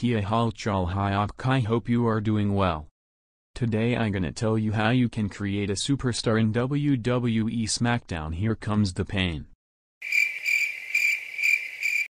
Kia Halchal Hyok Kai hope you are doing well. Today I'm gonna tell you how you can create a superstar in WWE SmackDown Here Comes the Pain.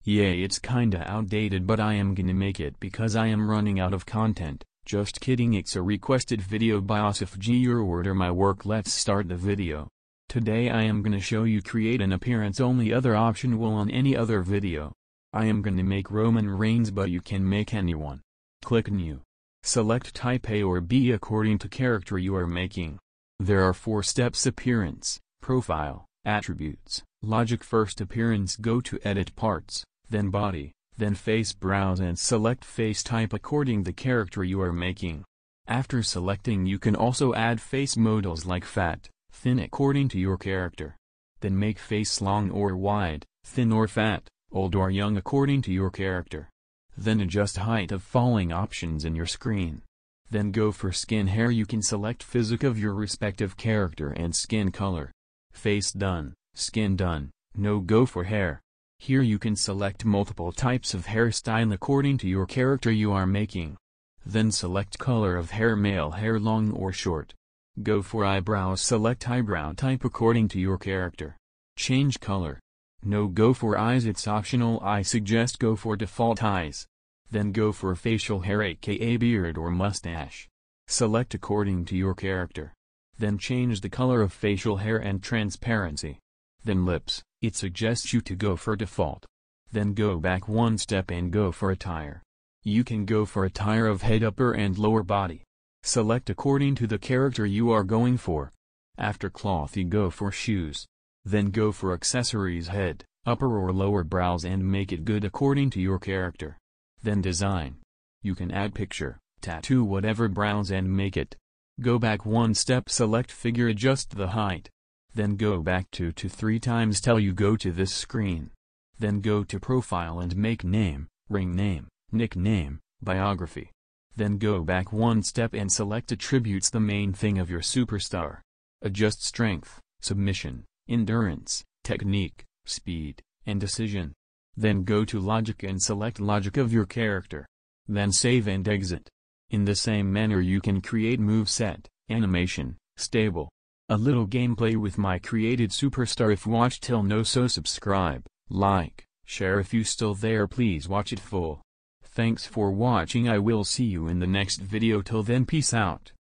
Yay! it's kinda outdated but I am gonna make it because I am running out of content, just kidding it's a requested video by Asif G your order my work let's start the video. Today I am gonna show you create an appearance only other option will on any other video. I am gonna make Roman Reigns but you can make anyone. Click New. Select Type A or B according to character you are making. There are four steps Appearance, Profile, Attributes, Logic First Appearance Go to Edit Parts, then Body, then Face Browse and select Face Type according the character you are making. After selecting you can also add face models like fat, thin according to your character. Then make face long or wide, thin or fat old or young according to your character. Then adjust height of falling options in your screen. Then go for skin hair you can select physic of your respective character and skin color. Face done, skin done, no go for hair. Here you can select multiple types of hairstyle according to your character you are making. Then select color of hair male hair long or short. Go for eyebrows select eyebrow type according to your character. Change color. No go for eyes it's optional I suggest go for default eyes. Then go for facial hair aka beard or mustache. Select according to your character. Then change the color of facial hair and transparency. Then lips, it suggests you to go for default. Then go back one step and go for attire. You can go for attire of head upper and lower body. Select according to the character you are going for. After cloth you go for shoes. Then go for accessories head, upper or lower brows and make it good according to your character. Then design. You can add picture, tattoo whatever brows and make it. Go back one step select figure adjust the height. Then go back 2 to 3 times till you go to this screen. Then go to profile and make name, ring name, nickname, biography. Then go back one step and select attributes the main thing of your superstar. Adjust strength, submission, endurance, technique, speed, and decision. Then go to logic and select logic of your character. Then save and exit. In the same manner you can create move set, animation, stable. A little gameplay with my created superstar if watch till no so subscribe, like, share if you still there please watch it full. Thanks for watching I will see you in the next video till then peace out.